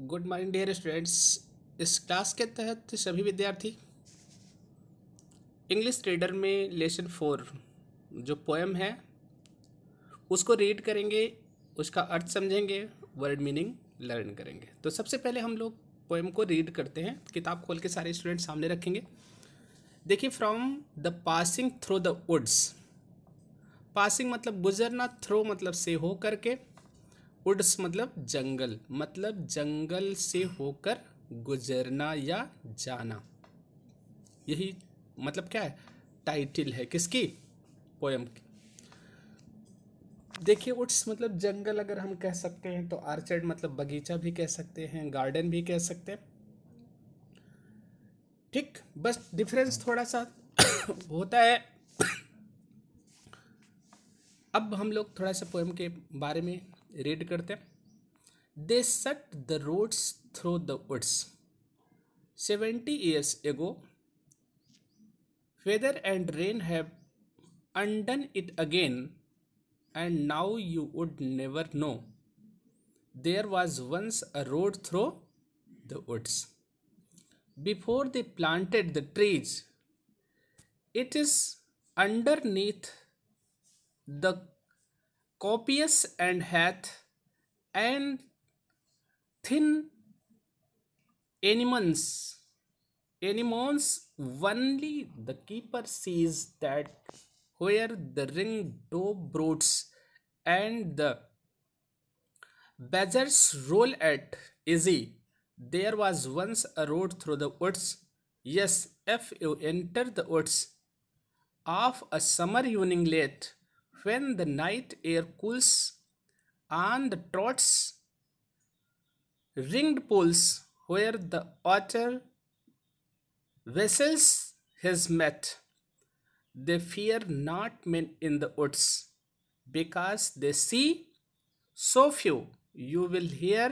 good morning dear students इस class के तहत सभी विद्यार्थी इंग्लिश रीडर में लेसन फोर जो पोएम है उसको रीड करेंगे उसका अर्थ समझेंगे वर्ड मीनिंग लर्न करेंगे तो सबसे पहले हम लोग पोएम को रीड करते हैं किताब खोल के सारे स्टूडेंट सामने रखेंगे देखिए from the passing through the woods passing मतलब गुजरना थ्रो मतलब से हो करके वुड्स मतलब जंगल मतलब जंगल से होकर गुजरना या जाना यही मतलब क्या है टाइटल है किसकी पोएम की देखिए वुड्स मतलब जंगल अगर हम कह सकते हैं तो आर्चर्ड मतलब बगीचा भी कह सकते हैं गार्डन भी कह सकते हैं ठीक बस डिफरेंस थोड़ा सा होता है अब हम लोग थोड़ा सा पोएम के बारे में रीड करते हैं they shut the roads through the woods seventy years ago weather and rain have undone it again and now you would never know there was once a road through the woods before they planted the trees it is underneath the copious and hath and thin animals animals only the keeper sees that where the ring do broods and the badgers roll at easy there was once a road through the woods yes if you enter the woods of a summer evening late when the night air cools and the trots ringed pools where the otter vessels has met they fear not men in the woods because they see so few you will hear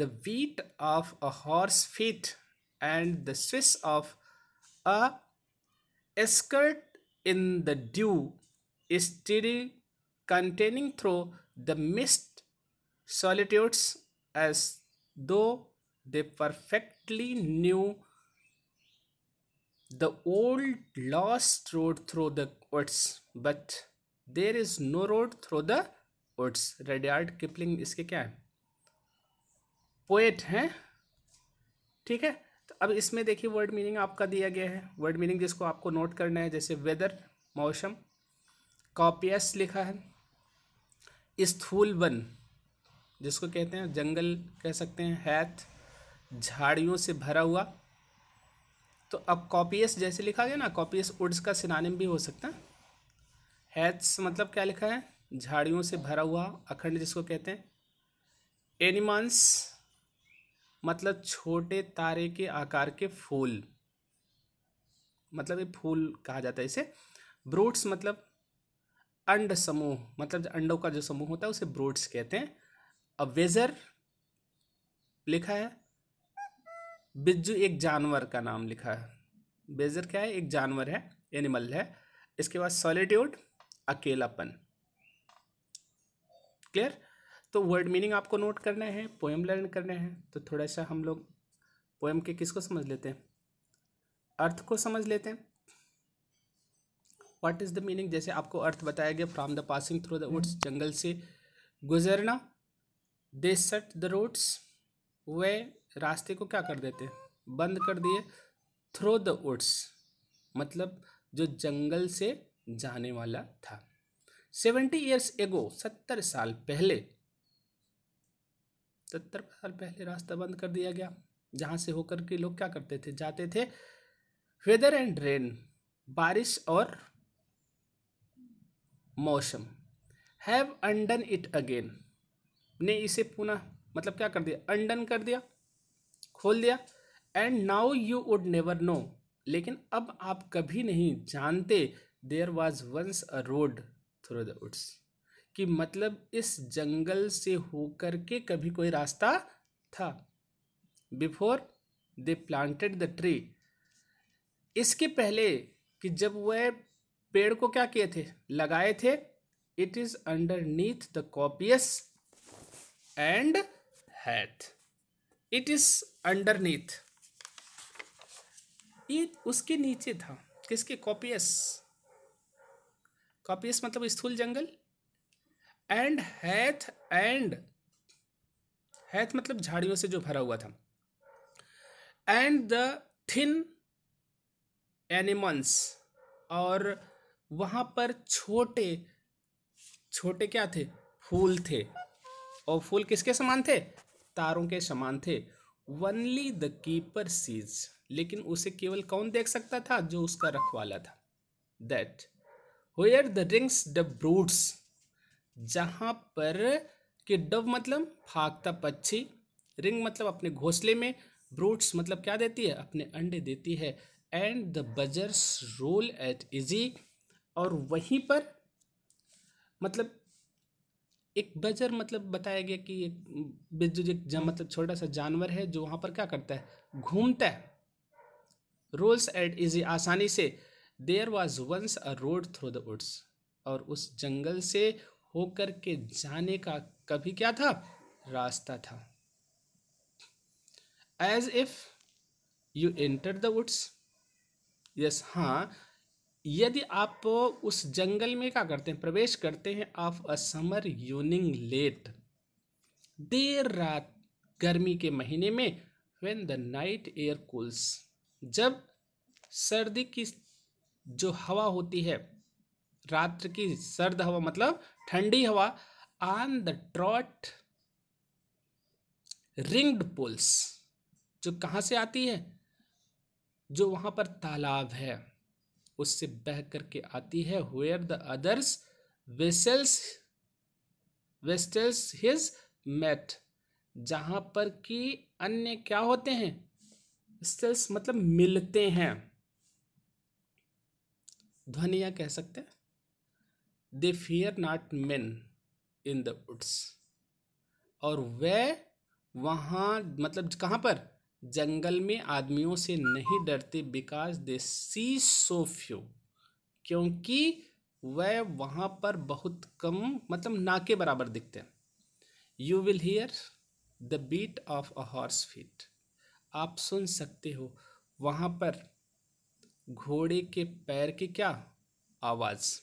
the beat of a horse's feet and the swish of a skirt in the dew still containing through the mist solitudes as though they perfectly knew the old lost road through the woods but there is no road through the woods Rudyard Kipling इसके क्या है poet हैं ठीक है तो अब इसमें देखिए वर्ड मीनिंग आपका दिया गया है वर्ड मीनिंग जिसको आपको नोट करना है जैसे वेदर मौसम कॉपियस लिखा है स्थूल वन जिसको कहते हैं जंगल कह सकते हैं हैथ झाड़ियों से भरा हुआ तो अब कॉपियस जैसे लिखा गया ना कॉपियस उड्स का सिनानिम भी हो सकता है हैथ्स मतलब क्या लिखा है झाड़ियों से भरा हुआ अखंड जिसको कहते हैं एनिमल्स मतलब छोटे तारे के आकार के फूल मतलब ये फूल कहा जाता है इसे ब्रूट्स मतलब अंड समूह मतलब अंडों का जो समूह होता है उसे ब्रोड्स कहते हैं अब वेजर लिखा है बिज्जू एक जानवर का नाम लिखा है बेजर क्या है एक जानवर है एनिमल है इसके बाद सॉलिट्यूड अकेलापन क्लियर तो वर्ड मीनिंग आपको नोट करना है पोएम लर्न करना है तो थोड़ा सा हम लोग पोएम के किसको समझ लेते हैं अर्थ को समझ लेते हैं व्हाट इज़ द मीनिंग जैसे आपको अर्थ बताया गया from the passing through the woods जंगल से गुजरना दे सेट द रोड्स वे रास्ते को क्या कर देते बंद कर दिए थ्रो द वुड्स मतलब जो जंगल से जाने वाला था सेवेंटी ईयर्स एगो सत्तर साल पहले सत्तर साल पहले रास्ता बंद कर दिया गया जहाँ से होकर के लोग क्या करते थे जाते थे वेदर एंड रेन बारिश और मौसम हैव अंडन इट अगेन ने इसे पुनः मतलब क्या कर दिया अंडन कर दिया खोल दिया and now you would never know लेकिन अब आप कभी नहीं जानते there was once a road through the woods कि मतलब इस जंगल से होकर के कभी कोई रास्ता था before they planted the tree इसके पहले कि जब वह पेड़ को क्या किए थे लगाए थे it is underneath the copious and heath it is under उसके नीचे था किसके कॉपियस कॉपियस मतलब स्थूल जंगल एंड हैथ एंड हैथ मतलब झाड़ियों से जो भरा हुआ था एंड द थिन एनिमल्स और वहाँ पर छोटे छोटे क्या थे फूल थे और फूल किसके समान थे तारों के समान थे वनली द कीपर सीज लेकिन उसे केवल कौन देख सकता था जो उसका रखवाला था that where the rings the broods जहाँ पर कि डब मतलब फाकता पक्षी रिंग मतलब अपने घोंसले में ब्रूट्स मतलब क्या देती है अपने अंडे देती है and the badgers roll at easy और वहीं पर मतलब एक बजर मतलब बताया गया कि एक बेजुज एक मतलब छोटा सा जानवर है जो वहाँ पर क्या करता है घूमता है रोल्स एट इजी आसानी से there was once a road through the woods और उस जंगल से होकर के जाने का कभी क्या था रास्ता था as if you enter the woods yes हाँ यदि आप उस जंगल में क्या करते हैं प्रवेश करते हैं of a summer evening late देर रात गर्मी के महीने में when the night air cools जब सर्दी की जो हवा होती है रात्र की सर्द हवा मतलब ठंडी हवा on the trout ringed pools जो कहाँ से आती है जो वहाँ पर तालाब है उससे बह करके आती है where the otters whistles whistles his mate जहाँ पर कि अन्य क्या होते हैं स्टेल्स मतलब मिलते हैं ध्वनिया कह सकते हैं they fear not men in the woods और वे वहाँ मतलब कहाँ पर जंगल में आदमियों से नहीं डरते because they C so few क्योंकि वह वहाँ पर बहुत कम मतलब ना के बराबर दिखते हैं you will hear the beat of a horse feet आप सुन सकते हो वहाँ पर घोड़े के पैर की क्या आवाज़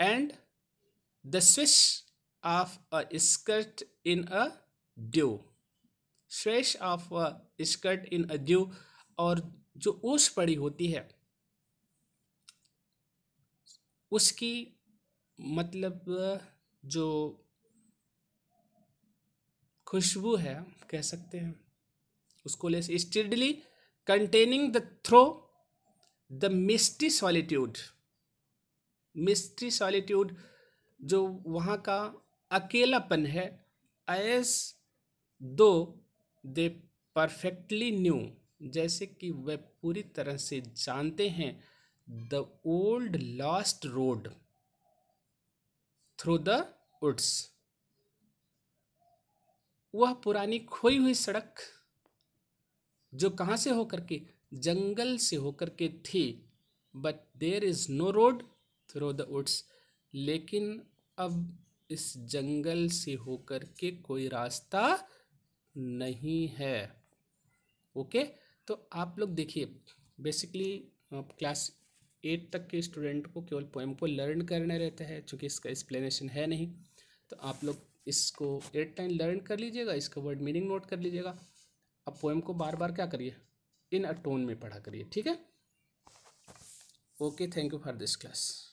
and the swish of a skirt in a dew swish of skirt in a dew और जो ओस पड़ी होती है उसकी मतलब जो खुशबू है कह सकते हैं उसको ले steadily cantering the through the misty solitude mystery solitude जो वहाँ का अकेलापन है एज दो दे परफेक्टली न्यू जैसे कि वह पूरी तरह से जानते हैं the old lost road through the woods वह पुरानी खोई हुई सड़क जो कहाँ से होकर के जंगल से होकर के थी but there is no road through the woods लेकिन अब इस जंगल से होकर के कोई रास्ता नहीं है ओके तो आप लोग देखिए बेसिकली क्लास एट तक के स्टूडेंट को केवल पोएम को लर्न करना रहता है चूँकि इसका एक्सप्लेनेशन है नहीं तो आप लोग इसको एट टाइम लर्न कर लीजिएगा इसका वर्ड मीनिंग नोट कर लीजिएगा अब पोएम को बार बार क्या करिए इन अ टोन में पढ़ा करिए ठीक है okay thank you for this class